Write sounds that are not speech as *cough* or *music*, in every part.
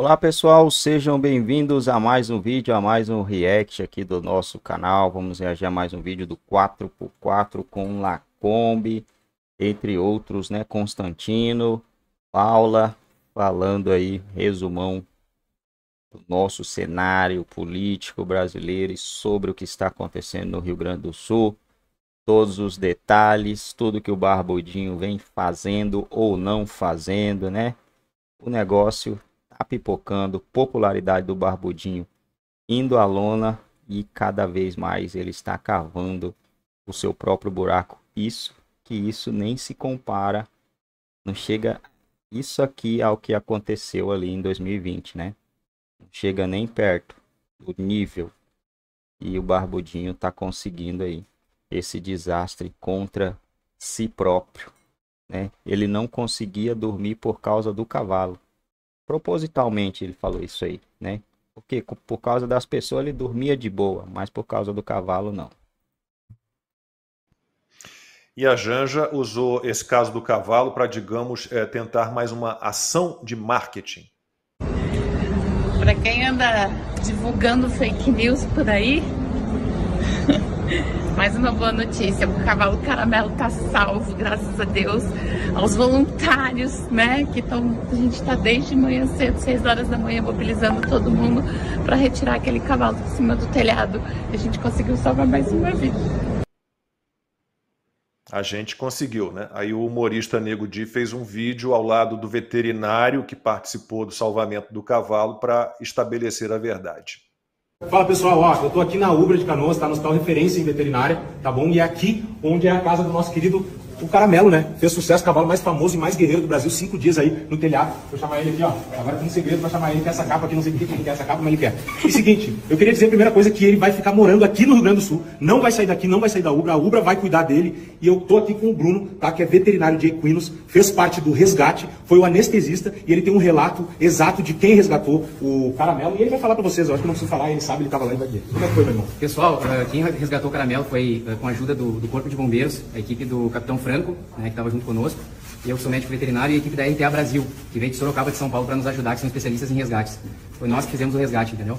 Olá pessoal, sejam bem-vindos a mais um vídeo, a mais um react aqui do nosso canal. Vamos reagir a mais um vídeo do 4x4 com Lacombe, entre outros, né? Constantino, Paula, falando aí, resumão do nosso cenário político brasileiro e sobre o que está acontecendo no Rio Grande do Sul. Todos os detalhes, tudo que o Barbudinho vem fazendo ou não fazendo, né? O negócio Apipocando popularidade do Barbudinho indo à lona e cada vez mais ele está cavando o seu próprio buraco. Isso que isso nem se compara, não chega isso aqui ao que aconteceu ali em 2020, né? Não chega nem perto do nível e o Barbudinho está conseguindo aí esse desastre contra si próprio, né? Ele não conseguia dormir por causa do cavalo. Propositalmente ele falou isso aí, né? Porque por causa das pessoas ele dormia de boa, mas por causa do cavalo não. E a Janja usou esse caso do cavalo para, digamos, é, tentar mais uma ação de marketing. Para quem anda divulgando fake news por aí, *laughs* Mais uma boa notícia, o cavalo caramelo tá salvo, graças a Deus, aos voluntários, né, que estão, a gente tá desde manhã cedo, 6 horas da manhã, mobilizando todo mundo para retirar aquele cavalo de cima do telhado. A gente conseguiu salvar mais uma vida. A gente conseguiu, né? Aí o humorista Nego Di fez um vídeo ao lado do veterinário que participou do salvamento do cavalo para estabelecer a verdade. Fala pessoal, ó, eu tô aqui na Ubra de Canoas, tá no hospital referência em veterinária, tá bom? E é aqui onde é a casa do nosso querido o Caramelo, né? Fez sucesso, cavalo mais famoso e mais guerreiro do Brasil, cinco dias aí no telhado. Vou chamar ele aqui, ó. Agora tem um segredo pra chamar ele, que é essa capa aqui, não sei o que ele quer essa capa, mas ele quer. E seguinte, eu queria dizer a primeira coisa que ele vai ficar morando aqui no Rio Grande do Sul, não vai sair daqui, não vai sair da Ubra, a Ubra vai cuidar dele. E eu tô aqui com o Bruno, tá? Que é veterinário de equinos, fez parte do resgate, foi o anestesista e ele tem um relato exato de quem resgatou o Caramelo. E ele vai falar pra vocês, eu acho que não preciso falar, ele sabe, ele tava lá e vai dizer. Como é que foi, meu irmão? Pessoal, eh, quem resgatou o Caramelo foi eh, com a ajuda do, do Corpo de Bombeiros, a equipe do Capitão Frank Franco, né, que estava junto conosco. Eu sou médico veterinário e a equipe da RTA Brasil, que veio de Sorocaba de São Paulo para nos ajudar, que são especialistas em resgates. Foi nós que fizemos o resgate, entendeu?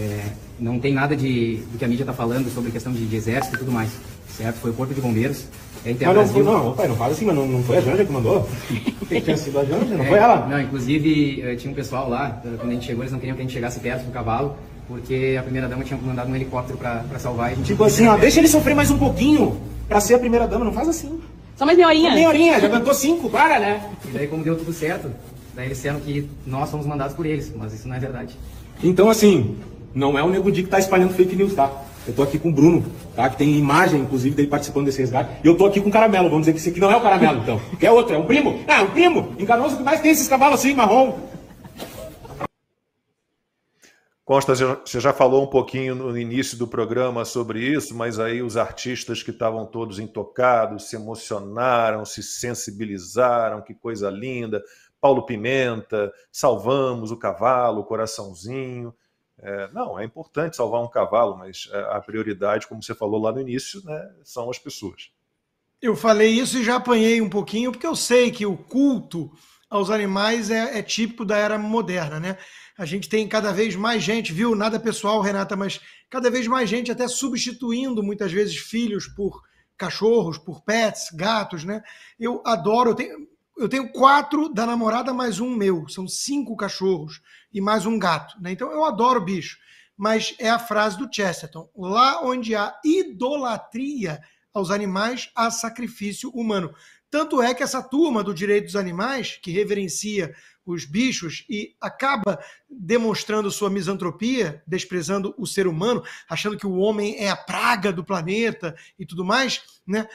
É, não tem nada de, do que a mídia está falando sobre questão de, de, exército e tudo mais, certo? Foi o Corpo de Bombeiros. É mas não, não, pai, não fala assim, mas não, não foi a Janja que mandou? *laughs* Tem sido a Janja, não é, foi ela? Não, inclusive eh, tinha um pessoal lá, eh, quando a gente chegou, eles não queriam que a gente chegasse perto do cavalo, porque a primeira dama tinha mandado um helicóptero para salvar. A gente tipo assim, ó, deixa ele sofrer mais um pouquinho para ser a primeira dama, não faz assim. Só mais meia horinha. Meia horinha, já cantou cinco, para, né? E daí, como deu tudo certo, daí eles disseram que nós somos mandados por eles, mas isso não é verdade. Então, assim, não é o Nego Di que tá espalhando fake news, tá? Eu tô aqui com o Bruno, tá? Que tem imagem, inclusive, dele participando desse resgate. E eu tô aqui com o Caramelo, vamos dizer que esse aqui não é o Caramelo, então. Que é outro, é um primo. Ah, é um primo! Enganoso que mais tem esses cavalos assim, marrom. Costa, você já falou um pouquinho no início do programa sobre isso, mas aí os artistas que estavam todos intocados se emocionaram, se sensibilizaram, que coisa linda. Paulo Pimenta, salvamos o cavalo, o coraçãozinho. É, não, é importante salvar um cavalo, mas é, a prioridade, como você falou lá no início, né, são as pessoas. Eu falei isso e já apanhei um pouquinho, porque eu sei que o culto aos animais é, é típico da era moderna, né? A gente tem cada vez mais gente, viu? Nada pessoal, Renata, mas cada vez mais gente até substituindo muitas vezes filhos por cachorros, por pets, gatos, né? Eu adoro, eu tenho, eu tenho quatro da namorada mais um meu, são cinco cachorros e mais um gato, né? Então eu adoro bicho, mas é a frase do Chesterton: lá onde há idolatria aos animais, há sacrifício humano. Tanto é que essa turma do direito dos animais, que reverencia os bichos e acaba demonstrando sua misantropia, desprezando o ser humano, achando que o homem é a praga do planeta e tudo mais, né?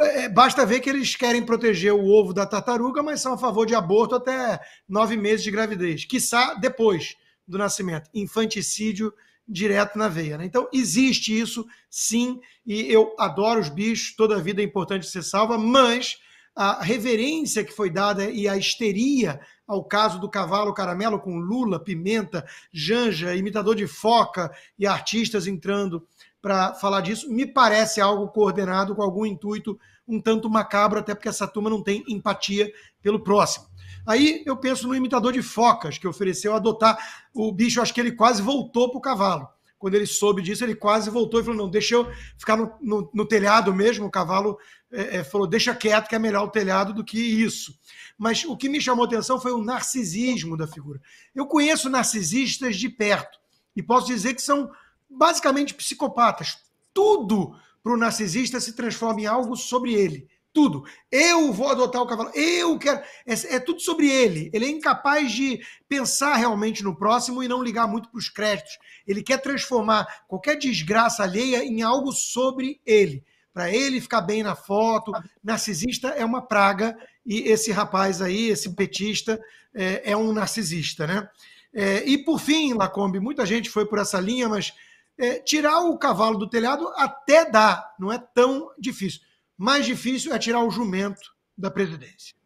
É, basta ver que eles querem proteger o ovo da tartaruga, mas são a favor de aborto até nove meses de gravidez, quiçá depois do nascimento. Infanticídio direto na veia. Né? Então, existe isso, sim, e eu adoro os bichos, toda a vida é importante ser salva, mas a reverência que foi dada e a histeria ao caso do cavalo caramelo com Lula, Pimenta, Janja, imitador de foca e artistas entrando para falar disso, me parece algo coordenado com algum intuito um tanto macabro, até porque essa turma não tem empatia pelo próximo. Aí eu penso no imitador de focas que ofereceu adotar o bicho, acho que ele quase voltou para o cavalo. Quando ele soube disso, ele quase voltou e falou: não, deixa eu ficar no, no, no telhado mesmo. O cavalo é, é, falou: deixa quieto, que é melhor o telhado do que isso. Mas o que me chamou atenção foi o narcisismo da figura. Eu conheço narcisistas de perto e posso dizer que são basicamente psicopatas. Tudo para o narcisista se transforma em algo sobre ele. Tudo. Eu vou adotar o cavalo. Eu quero. É, é tudo sobre ele. Ele é incapaz de pensar realmente no próximo e não ligar muito para os créditos. Ele quer transformar qualquer desgraça alheia em algo sobre ele. Para ele ficar bem na foto. Narcisista é uma praga e esse rapaz aí, esse petista, é, é um narcisista, né? É, e por fim, Lacombe, muita gente foi por essa linha, mas é, tirar o cavalo do telhado até dá, não é tão difícil mais difícil é tirar o jumento da presidência.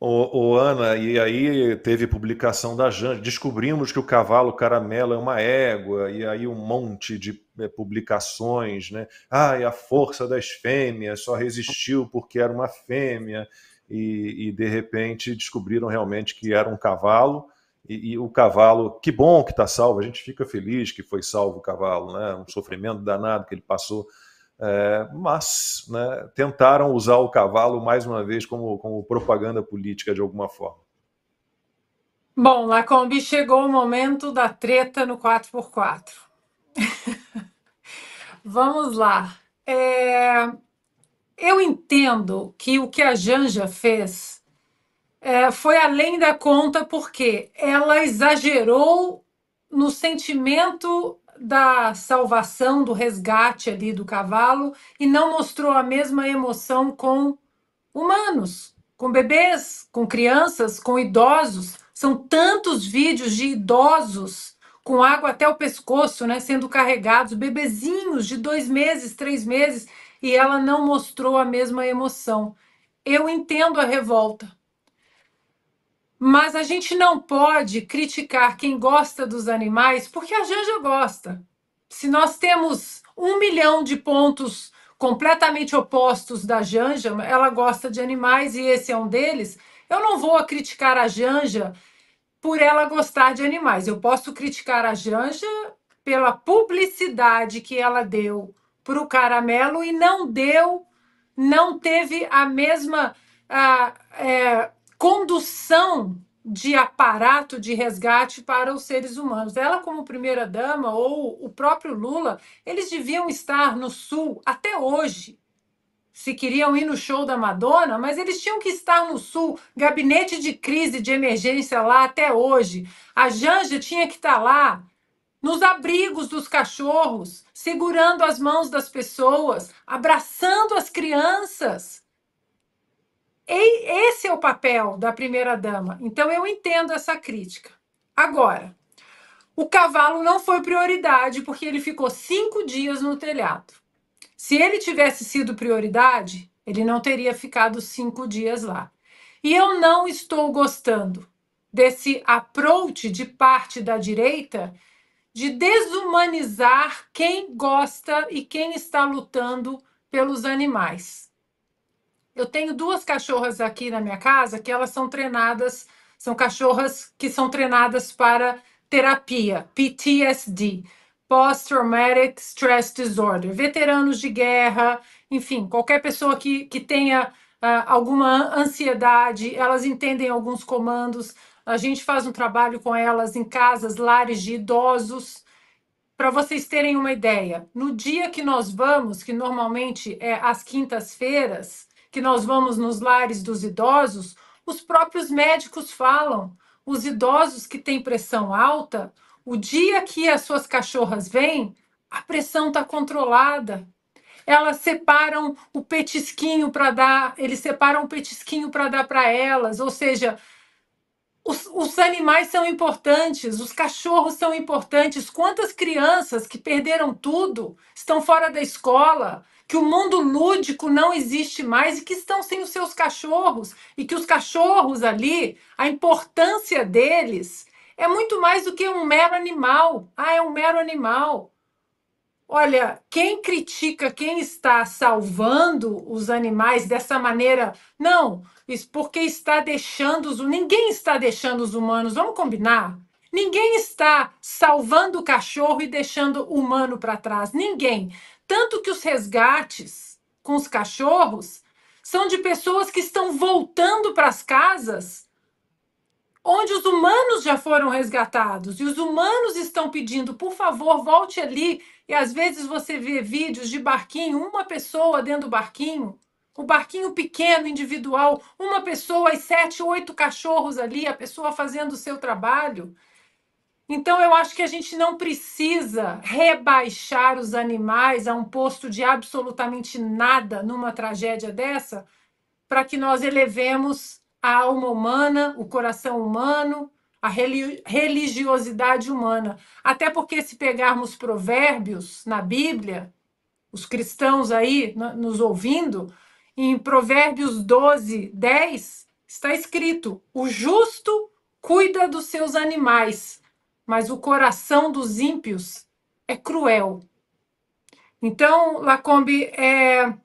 O, o, Ana, e aí teve publicação da Janja. Descobrimos que o cavalo caramelo é uma égua, e aí um monte de é, publicações, né? Ah, e a força das fêmeas só resistiu porque era uma fêmea, e, e de repente descobriram realmente que era um cavalo. E, e o cavalo, que bom que está salvo, a gente fica feliz que foi salvo o cavalo, né? Um sofrimento danado que ele passou é, mas né, tentaram usar o cavalo mais uma vez como, como propaganda política de alguma forma. Bom, Lacombe, chegou o momento da treta no 4x4. *laughs* Vamos lá. É, eu entendo que o que a Janja fez é, foi além da conta, porque ela exagerou no sentimento da salvação, do resgate ali do cavalo e não mostrou a mesma emoção com humanos, com bebês, com crianças, com idosos. São tantos vídeos de idosos com água até o pescoço, né, sendo carregados, bebezinhos de dois meses, três meses, e ela não mostrou a mesma emoção. Eu entendo a revolta, mas a gente não pode criticar quem gosta dos animais, porque a Janja gosta. Se nós temos um milhão de pontos completamente opostos da Janja, ela gosta de animais e esse é um deles, eu não vou criticar a Janja por ela gostar de animais. Eu posso criticar a Janja pela publicidade que ela deu para o caramelo e não deu, não teve a mesma. A, ah, é, condução de aparato de resgate para os seres humanos. Ela, como primeira-dama, ou o próprio Lula, eles deviam estar no Sul até hoje. Se queriam ir no show da Madonna, mas eles tinham que estar no Sul, gabinete de crise, de emergência lá até hoje. A Janja tinha que estar lá, nos abrigos dos cachorros, segurando as mãos das pessoas, abraçando as crianças esse é o papel da primeira-dama. Então, eu entendo essa crítica. Agora, o cavalo não foi prioridade porque ele ficou cinco dias no telhado. Se ele tivesse sido prioridade, ele não teria ficado cinco dias lá. E eu não estou gostando desse approach de parte da direita de desumanizar quem gosta e quem está lutando pelos animais. Eu tenho duas cachorras aqui na minha casa que elas são treinadas, são cachorras que são treinadas para terapia, PTSD, Post-Traumatic Stress Disorder, veteranos de guerra, enfim, qualquer pessoa que, que tenha uh, alguma ansiedade, elas entendem alguns comandos. A gente faz um trabalho com elas em casas, lares de idosos. Para vocês terem uma ideia, no dia que nós vamos, que normalmente é às quintas-feiras, que nós vamos nos lares dos idosos, os próprios médicos falam, os idosos que têm pressão alta, o dia que as suas cachorras vêm, a pressão está controlada. Elas separam o petisquinho para dar, eles separam o petisquinho para dar para elas, ou seja, os, os, animais são importantes, os cachorros são importantes. Quantas crianças que perderam tudo estão fora da escola, que o mundo lúdico não existe mais e que estão sem os seus cachorros e que os cachorros ali, a importância deles é muito mais do que um mero animal. Ah, é um mero animal. Olha, quem critica quem está salvando os animais dessa maneira, não, isso porque está deixando os ninguém está deixando os humanos, vamos combinar? Ninguém está salvando o cachorro e deixando o humano para trás. Ninguém. Tanto que os resgates com os cachorros são de pessoas que estão voltando para as casas onde os humanos já foram resgatados e os humanos estão pedindo, por favor, volte ali. E às vezes você vê vídeos de barquinho, uma pessoa dentro do barquinho, o barquinho pequeno, individual, uma pessoa e sete, oito cachorros ali, a pessoa fazendo o seu trabalho. Então, eu acho que a gente não precisa rebaixar os animais a um posto de absolutamente nada numa tragédia dessa, para que nós elevemos a alma humana, o coração humano, a religiosidade humana. Até porque, se pegarmos provérbios na Bíblia, os cristãos aí nos ouvindo, em Provérbios 12, 10, está escrito: o justo cuida dos seus animais, mas o coração dos ímpios é cruel. Então, Lacombe, é,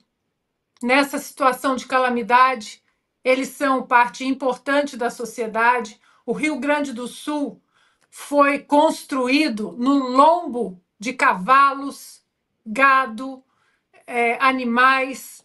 nessa situação de calamidade, eles são parte importante da sociedade. O Rio Grande do Sul foi construído no lombo de cavalos, gado, é, animais.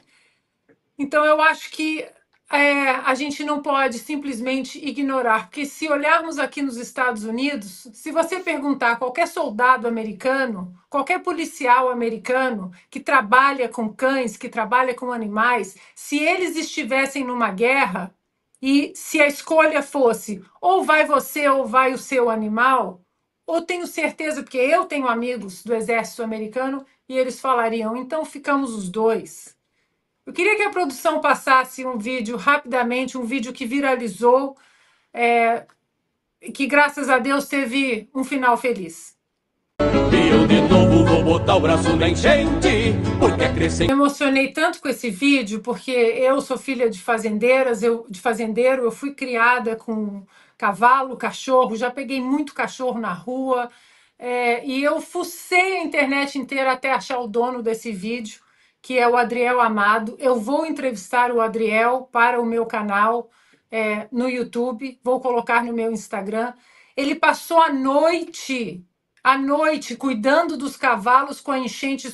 Então, eu acho que é, a gente não pode simplesmente ignorar, porque se olharmos aqui nos Estados Unidos, se você perguntar a qualquer soldado americano, qualquer policial americano que trabalha com cães, que trabalha com animais, se eles estivessem numa guerra e se a escolha fosse ou vai você ou vai o seu animal, ou tenho certeza, porque eu tenho amigos do exército americano e eles falariam, então ficamos os dois. Eu queria que a produção passasse um vídeo rapidamente, um vídeo que viralizou, é, que graças a Deus teve um final feliz. E eu de novo vou botar o braço na enchente, porque crescente... Me emocionei tanto com esse vídeo, porque eu sou filha de fazendeiras, eu, de fazendeiro, eu fui criada com cavalo, cachorro, já peguei muito cachorro na rua, é, e eu fucei a internet inteira até achar o dono desse vídeo que é o Adriel Amado. Eu vou entrevistar o Adriel para o meu canal é, no YouTube, vou colocar no meu Instagram. Ele passou a noite, a noite, cuidando dos cavalos com a enchente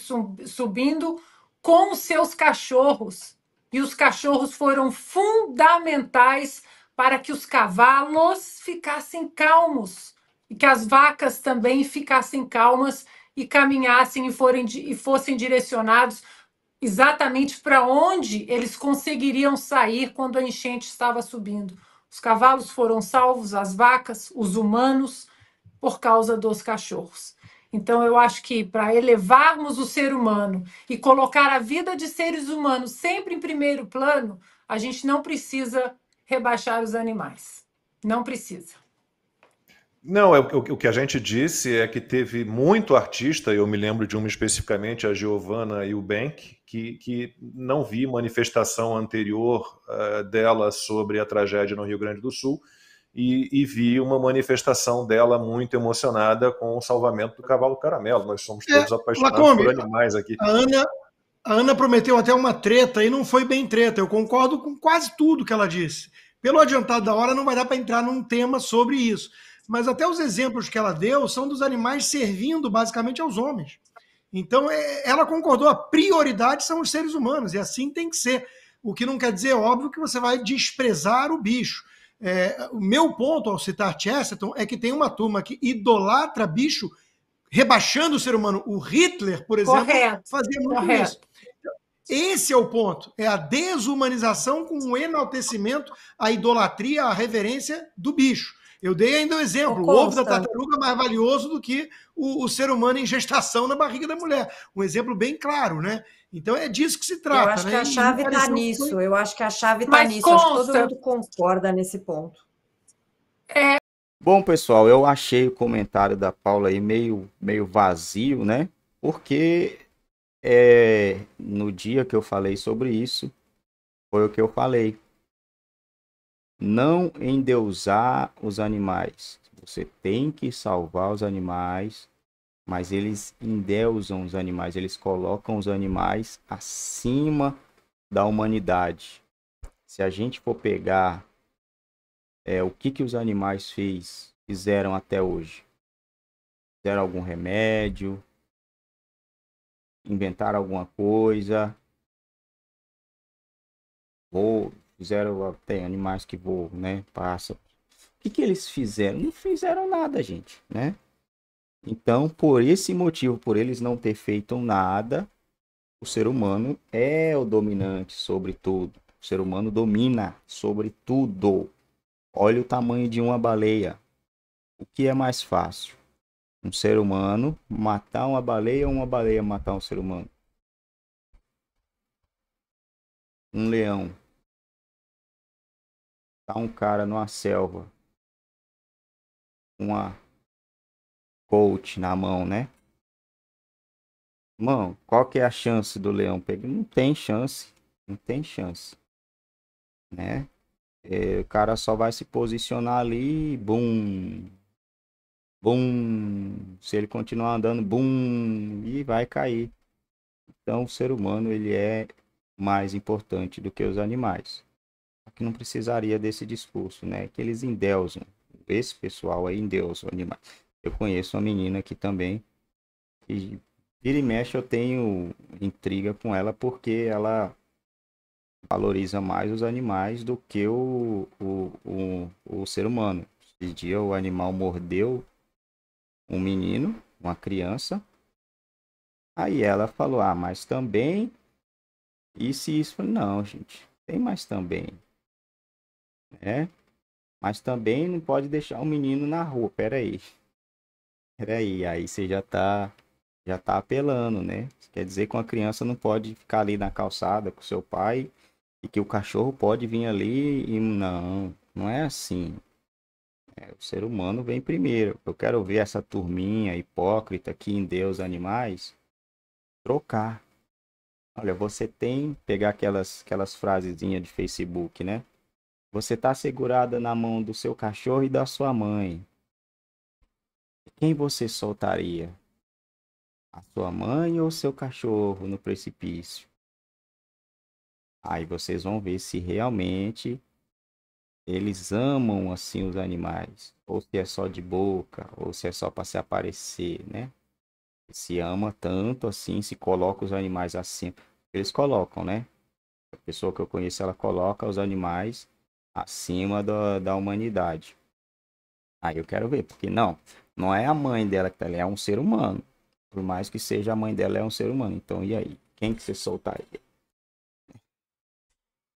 subindo com seus cachorros. E os cachorros foram fundamentais para que os cavalos ficassem calmos e que as vacas também ficassem calmas e caminhassem e, forem, e fossem direcionados exatamente para onde eles conseguiriam sair quando a enchente estava subindo. Os cavalos foram salvos, as vacas, os humanos, por causa dos cachorros. Então, eu acho que para elevarmos o ser humano e colocar a vida de seres humanos sempre em primeiro plano, a gente não precisa rebaixar os animais. Não precisa. Não, é, o, o que a gente disse é que teve muito artista, eu me lembro de uma especificamente, a Giovanna Eubank, que, que não vi manifestação anterior uh, dela sobre a tragédia no Rio Grande do Sul, e, e, vi uma manifestação dela muito emocionada com o salvamento do cavalo caramelo. Nós somos é, todos é, apaixonados Lacombe, por animais aqui. A Ana, a Ana prometeu até uma treta e não foi bem treta. Eu concordo com quase tudo que ela disse. Pelo adiantado da hora, não vai dar para entrar num tema sobre isso mas até os exemplos que ela deu são dos animais servindo basicamente aos homens. Então, é, ela concordou, a prioridade são os seres humanos, e assim tem que ser. O que não quer dizer, é óbvio, que você vai desprezar o bicho. É, o meu ponto ao citar Chesterton é que tem uma turma que idolatra bicho, rebaixando o ser humano. O Hitler, por exemplo, Correto. fazia muito Correto. isso. Então, esse é o ponto, é a desumanização com o enaltecimento, a idolatria, a reverência do bicho. Eu dei ainda um exemplo: o ovo da tartaruga é mais valioso do que o, o, ser humano em gestação na barriga da mulher. Um exemplo bem claro, né? Então é disso que se trata. Eu acho né? Tá que a chave está nisso. Eu acho que a chave está nisso. todo mundo concorda nesse ponto. É. Bom, pessoal, eu achei o comentário da Paula aí meio, meio vazio, né? Porque é, no dia que eu falei sobre isso, foi o que eu falei não endeusar os animais. Você tem que salvar os animais, mas eles endeusam os animais, eles colocam os animais acima da humanidade. Se a gente for pegar é, o que, que os animais fez, fizeram até hoje, fizeram algum remédio, inventaram alguma coisa, ou fizeram, tem animais que voam, né? pássaros O que, que eles fizeram? Não fizeram nada, gente, né? Então, por esse motivo, por eles não ter feito nada, o ser humano é o dominante sobre tudo. O ser humano domina sobre tudo. Olha o tamanho de uma baleia. O que é mais fácil? Um ser humano matar uma baleia ou uma baleia matar um ser humano? Um leão tá um cara numa selva, uma coach na mão, né? Mão, qual que é a chance do leão pegar? Não tem chance, não tem chance, né? É, o cara só vai se posicionar ali, bum, bum. Se ele continuar andando, bum, e vai cair. Então, o ser humano ele é mais importante do que os animais que não precisaria desse discurso, né? Que eles endeusam. Esse pessoal aí endeusa animais. Eu conheço uma menina aqui também. E vira e mexe eu tenho intriga com ela porque ela valoriza mais os animais do que o, o, o, o ser humano. Esse dia o animal mordeu um menino, uma criança. Aí ela falou, ah, mas também. E se isso? Não, gente, tem mais também né? Mas também não pode deixar o menino na rua, pera aí. Pera aí, aí você já tá já tá apelando, né? quer dizer que uma criança não pode ficar ali na calçada com seu pai e que o cachorro pode vir ali e não, não é assim. É, o ser humano vem primeiro. Eu quero ver essa turminha hipócrita aqui em Deus animais trocar. Olha, você tem pegar aquelas aquelas frasezinhas de Facebook, né? Você está segurada na mão do seu cachorro e da sua mãe. Quem você soltaria? A sua mãe ou seu cachorro no precipício? Aí vocês vão ver se realmente eles amam assim os animais, ou se é só de boca, ou se é só para se aparecer, né? Se ama tanto assim, se coloca os animais assim. Eles colocam, né? A pessoa que eu conheço, ela coloca os animais acima da, da humanidade. Aí eu quero ver, porque não, não é a mãe dela que tá ali, é um ser humano. Por mais que seja a mãe dela, é um ser humano. Então, e aí? Quem que você soltaria?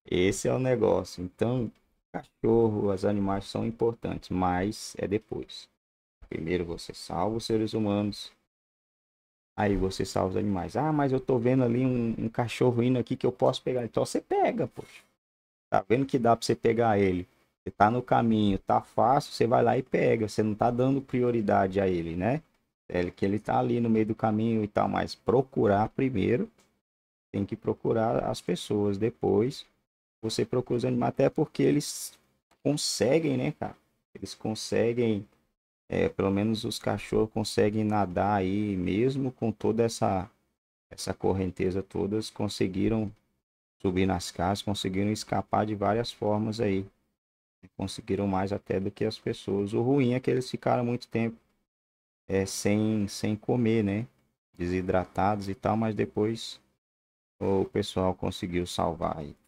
Esse é o negócio. Então, cachorro, as animais são importantes, mas é depois. Primeiro você salva os seres humanos, aí você salva os animais. Ah, mas eu tô vendo ali um, um cachorro indo aqui que eu posso pegar. Então você pega, poxa. Tá vendo que dá para você pegar ele? Você tá no caminho, tá fácil, você vai lá e pega. Você não tá dando prioridade a ele, né? É que ele tá ali no meio do caminho e tal, mas procurar primeiro. Tem que procurar as pessoas depois. Você procura os animais, até porque eles conseguem, né, cara? Eles conseguem, é, pelo menos os cachorros conseguem nadar aí, mesmo com toda essa, essa correnteza toda, conseguiram subir nas casas, conseguiram escapar de várias formas aí. Conseguiram mais até do que as pessoas. O ruim é que eles ficaram muito tempo é, sem, sem comer, né? Desidratados e tal, mas depois o pessoal conseguiu salvar aí.